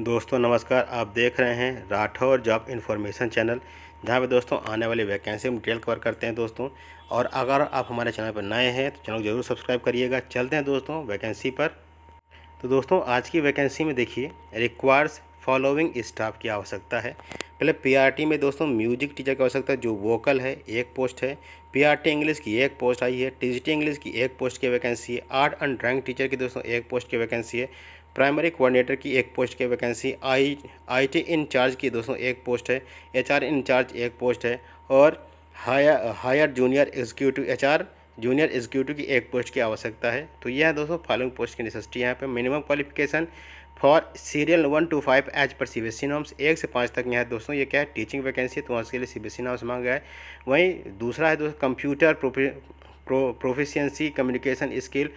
दोस्तों नमस्कार आप देख रहे हैं राठौर जॉब इन्फॉर्मेशन चैनल जहाँ पे दोस्तों आने वाली वैकेंसी में डिटेल कवर करते हैं दोस्तों और अगर आप हमारे चैनल पर नए हैं तो चैनल को जरूर सब्सक्राइब करिएगा चलते हैं दोस्तों वैकेंसी पर तो दोस्तों आज की वैकेंसी में देखिए रिक्वायर्स फॉलोइंग स्टाफ की आवश्यकता है पहले पी में दोस्तों म्यूजिक टीचर की आवश्यकता है जो वोकल है एक पोस्ट है टी इंग्लिश की एक पोस्ट आई है टी इंग्लिश की एक पोस्ट की वैकेंसी है आर्ट एंड ड्राइंग टीचर की दोस्तों एक पोस्ट की वैकेंसी है प्राइमरी कोऑर्डिनेटर की एक पोस्ट की वैकेंसी आई आईटी इंचार्ज की दोस्तों एक पोस्ट है एचआर इंचार्ज एक पोस्ट है और hire hire junior executive HR junior executive की एक पोस्ट की आवश्यकता है तो यह है दोस्तों फॉलोइंग पोस्ट की नेसेसिटी यहाँ पर minimum qualification for serial one two five as per C B S C norms एक से पाँच तक यहाँ दोस्तों ये क्या है टीचिंग वैकेंसी है तो वहाँ उसके लिए सी बी एस नॉम्स मांगा है वहीं दूसरा है दोस्तों computer proficiency communication skill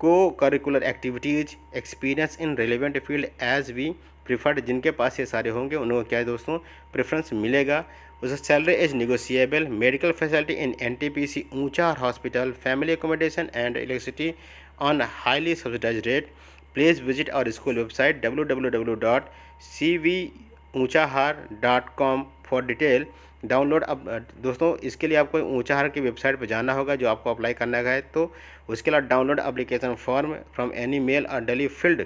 cocurricular activities experience in relevant field as we preferred जिनके पास ये सारे होंगे उनको क्या है दोस्तों प्रेफरेंस मिलेगा उसका salary is negotiable medical facility in N T P C ऊँचा hospital family accommodation and electricity on highly subsidise rate please visit our school website W W W dot C V हार dot com for detail download अब दोस्तों इसके लिए आपको ऊँचाहार की website पर जाना होगा जो आपको अप्लाई करना है तो उसके अलावा download application form from any mail और daily field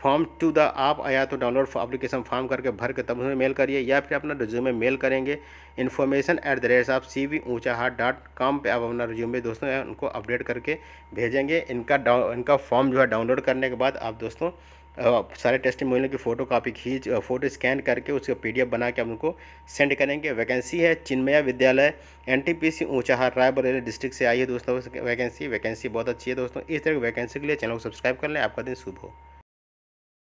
form to the आप आया तो डाउनलोड अप्लीकेशन फॉर्म करके भर के तब उसमें मेल करिए या फिर अपना रिज्यूमे मेल करेंगे information at the rate of C V ऊँचा हाट डॉट कॉम पर आप अपना रिज्यूमे दोस्तों उनको अपडेट करके भेजेंगे इनका डाउन इनका फॉर्म जो है डाउनलोड करने के बाद आप दोस्तों सारे टेस्टिमोनियल की फ़ोटो कापी खींच फ़ोटो स्कैन करके उसका पीडीएफ बना के आप उनको सेंड करेंगे वैकेंसी है Chinmaya Vidyalaya N T P C Unchahar Raebareli district से आई है दोस्तों वैकेंसी वैकेंसी बहुत अच्छी है दोस्तों इस तरह की वैकेंसी के लिए चैनल को सब्सक्राइब कर लें आपका दिन शुभ हो